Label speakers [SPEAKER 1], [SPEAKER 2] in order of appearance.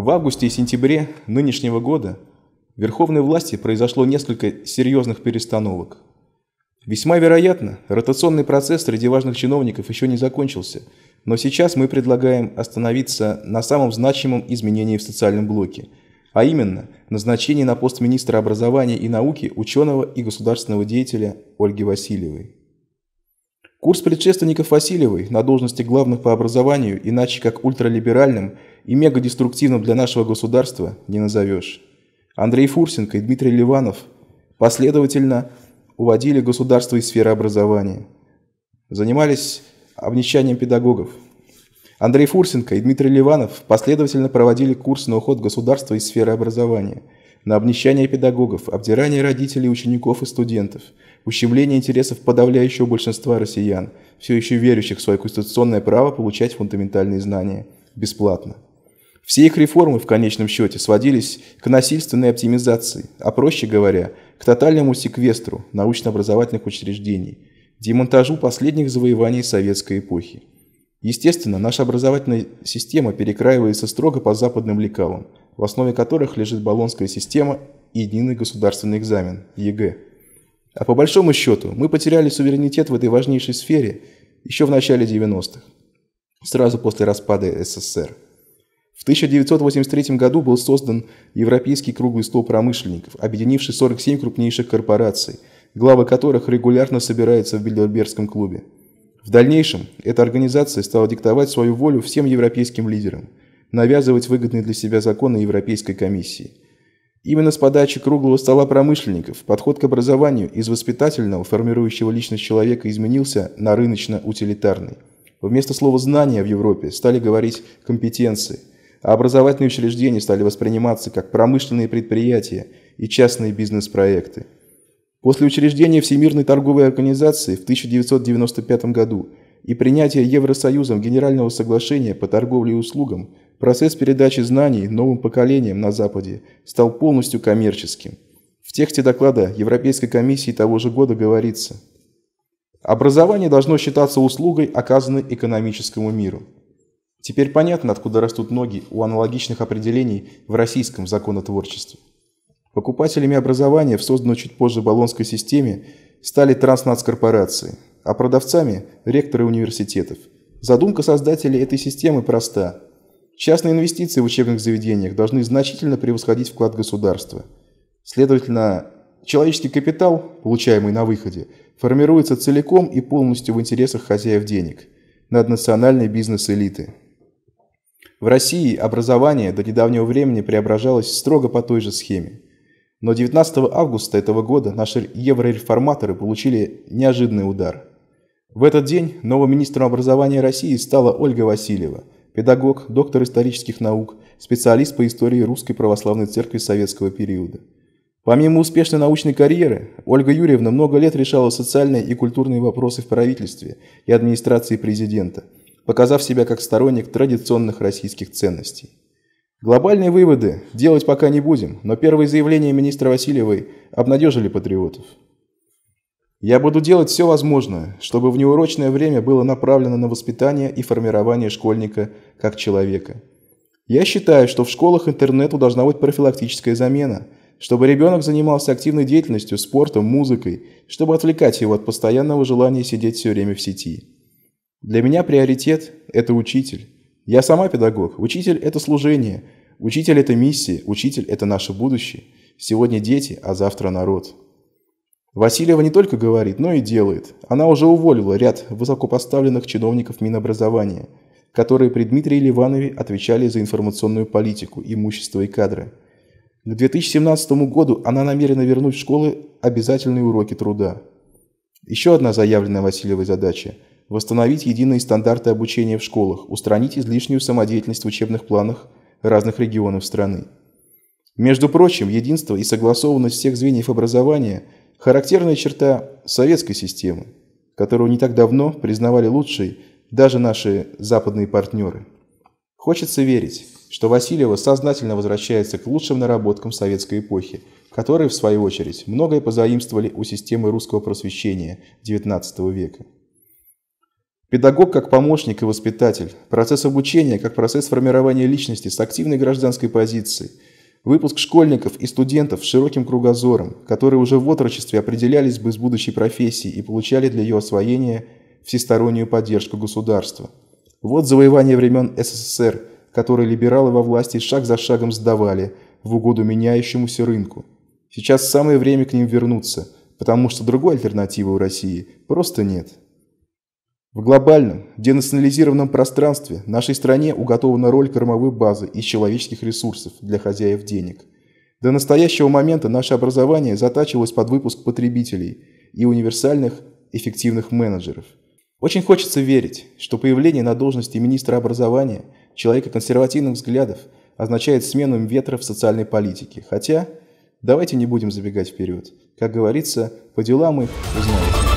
[SPEAKER 1] В августе и сентябре нынешнего года в верховной власти произошло несколько серьезных перестановок. Весьма вероятно, ротационный процесс среди важных чиновников еще не закончился, но сейчас мы предлагаем остановиться на самом значимом изменении в социальном блоке, а именно назначении на пост министра образования и науки ученого и государственного деятеля Ольги Васильевой. Курс предшественников Васильевой на должности главных по образованию, иначе как ультралиберальным и мегадеструктивным для нашего государства, не назовешь. Андрей Фурсенко и Дмитрий Ливанов последовательно уводили государство из сферы образования. Занимались обнищанием педагогов. Андрей Фурсенко и Дмитрий Ливанов последовательно проводили курс на уход государства из сферы образования – на обнищание педагогов, обдирание родителей, учеников и студентов, ущемление интересов подавляющего большинства россиян, все еще верящих в свое конституционное право получать фундаментальные знания бесплатно. Все их реформы в конечном счете сводились к насильственной оптимизации, а проще говоря, к тотальному секвестру научно-образовательных учреждений, демонтажу последних завоеваний советской эпохи. Естественно, наша образовательная система перекраивается строго по западным лекалам – в основе которых лежит Болонская система и единый государственный экзамен – ЕГЭ. А по большому счету, мы потеряли суверенитет в этой важнейшей сфере еще в начале 90-х, сразу после распада СССР. В 1983 году был создан Европейский круглый стол промышленников, объединивший 47 крупнейших корпораций, главы которых регулярно собираются в Бильдербергском клубе. В дальнейшем эта организация стала диктовать свою волю всем европейским лидерам навязывать выгодные для себя законы Европейской комиссии. Именно с подачи круглого стола промышленников подход к образованию из воспитательного, формирующего личность человека, изменился на рыночно-утилитарный. Вместо слова «знания» в Европе стали говорить «компетенции», а образовательные учреждения стали восприниматься как промышленные предприятия и частные бизнес-проекты. После учреждения Всемирной торговой организации в 1995 году и принятия Евросоюзом Генерального соглашения по торговле и услугам процесс передачи знаний новым поколениям на Западе стал полностью коммерческим. В тексте доклада Европейской комиссии того же года говорится «Образование должно считаться услугой, оказанной экономическому миру». Теперь понятно, откуда растут ноги у аналогичных определений в российском законотворчестве. Покупателями образования в созданной чуть позже Болонской системе стали транснацкорпорации, а продавцами – ректоры университетов. Задумка создателей этой системы проста Частные инвестиции в учебных заведениях должны значительно превосходить вклад государства. Следовательно, человеческий капитал, получаемый на выходе, формируется целиком и полностью в интересах хозяев денег, наднациональной бизнес-элиты. В России образование до недавнего времени преображалось строго по той же схеме. Но 19 августа этого года наши еврореформаторы получили неожиданный удар. В этот день новым министром образования России стала Ольга Васильева – педагог, доктор исторических наук, специалист по истории Русской Православной Церкви советского периода. Помимо успешной научной карьеры, Ольга Юрьевна много лет решала социальные и культурные вопросы в правительстве и администрации президента, показав себя как сторонник традиционных российских ценностей. Глобальные выводы делать пока не будем, но первые заявления министра Васильевой обнадежили патриотов. Я буду делать все возможное, чтобы в неурочное время было направлено на воспитание и формирование школьника как человека. Я считаю, что в школах интернету должна быть профилактическая замена, чтобы ребенок занимался активной деятельностью, спортом, музыкой, чтобы отвлекать его от постоянного желания сидеть все время в сети. Для меня приоритет – это учитель. Я сама педагог. Учитель – это служение. Учитель – это миссия. Учитель – это наше будущее. Сегодня дети, а завтра народ. Васильева не только говорит, но и делает. Она уже уволила ряд высокопоставленных чиновников Минобразования, которые при Дмитрии Ливанове отвечали за информационную политику, имущество и кадры. К 2017 году она намерена вернуть в школы обязательные уроки труда. Еще одна заявленная Васильевой задача – восстановить единые стандарты обучения в школах, устранить излишнюю самодеятельность в учебных планах разных регионов страны. Между прочим, единство и согласованность всех звеньев образования – характерная черта советской системы, которую не так давно признавали лучшей даже наши западные партнеры. Хочется верить, что Васильева сознательно возвращается к лучшим наработкам советской эпохи, которые, в свою очередь, многое позаимствовали у системы русского просвещения XIX века. Педагог как помощник и воспитатель, процесс обучения как процесс формирования личности с активной гражданской позицией – Выпуск школьников и студентов с широким кругозором, которые уже в отрочестве определялись бы с будущей профессией и получали для ее освоения всестороннюю поддержку государства. Вот завоевание времен СССР, которые либералы во власти шаг за шагом сдавали в угоду меняющемуся рынку. Сейчас самое время к ним вернуться, потому что другой альтернативы у России просто нет. В глобальном, денационализированном пространстве нашей стране уготована роль кормовой базы из человеческих ресурсов для хозяев денег. До настоящего момента наше образование затачивалось под выпуск потребителей и универсальных эффективных менеджеров. Очень хочется верить, что появление на должности министра образования человека консервативных взглядов означает смену ветра в социальной политике. Хотя, давайте не будем забегать вперед. Как говорится, по делам их узнаете.